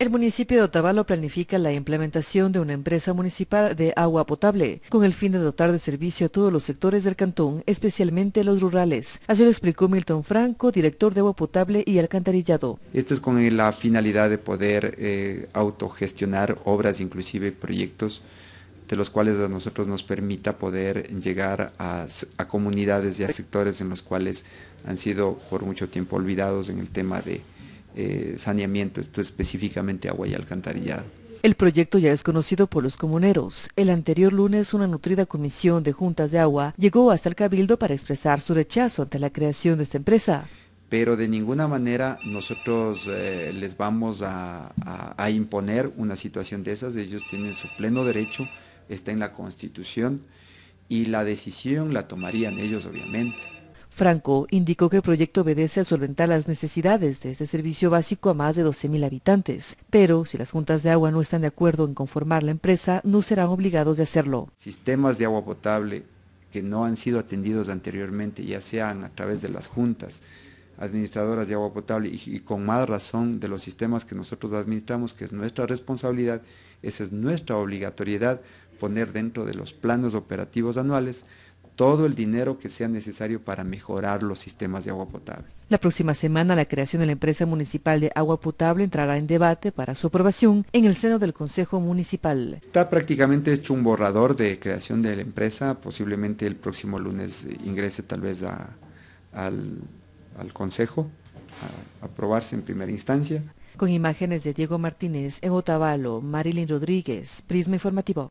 El municipio de Otavalo planifica la implementación de una empresa municipal de agua potable con el fin de dotar de servicio a todos los sectores del cantón, especialmente los rurales. Así lo explicó Milton Franco, director de agua potable y alcantarillado. Esto es con la finalidad de poder eh, autogestionar obras, inclusive proyectos de los cuales a nosotros nos permita poder llegar a, comunidades y a sectores en los cuales han sido por mucho tiempo olvidados en el tema de eh, saneamiento, esto específicamente agua y alcantarillado. El proyecto ya es conocido por los comuneros. El anterior lunes, una nutrida comisión de juntas de agua llegó hasta el Cabildo para expresar su rechazo ante la creación de esta empresa. Pero de ninguna manera nosotros eh, les vamos a, imponer una situación de esas. Ellos tienen su pleno derecho, está en la Constitución y la decisión la tomarían ellos, obviamente. Franco indicó que el proyecto obedece a solventar las necesidades de este servicio básico a más de 12.000 habitantes, pero si las juntas de agua no están de acuerdo en conformar la empresa, no serán obligados de hacerlo. Sistemas de agua potable que no han sido atendidos anteriormente, ya sean a través de las juntas administradoras de agua potable y, con más razón de los sistemas que nosotros administramos, que es nuestra responsabilidad, esa es nuestra obligatoriedad poner dentro de los planes operativos anuales todo el dinero que sea necesario para mejorar los sistemas de agua potable. La próxima semana la creación de la empresa municipal de agua potable entrará en debate para su aprobación en el seno del Consejo Municipal. Está prácticamente hecho un borrador de creación de la empresa, posiblemente el próximo lunes ingrese tal vez al, Consejo a aprobarse en primera instancia. Con imágenes de Diego Martínez en Otavalo, Marilyn Rodríguez, Prisma Informativo.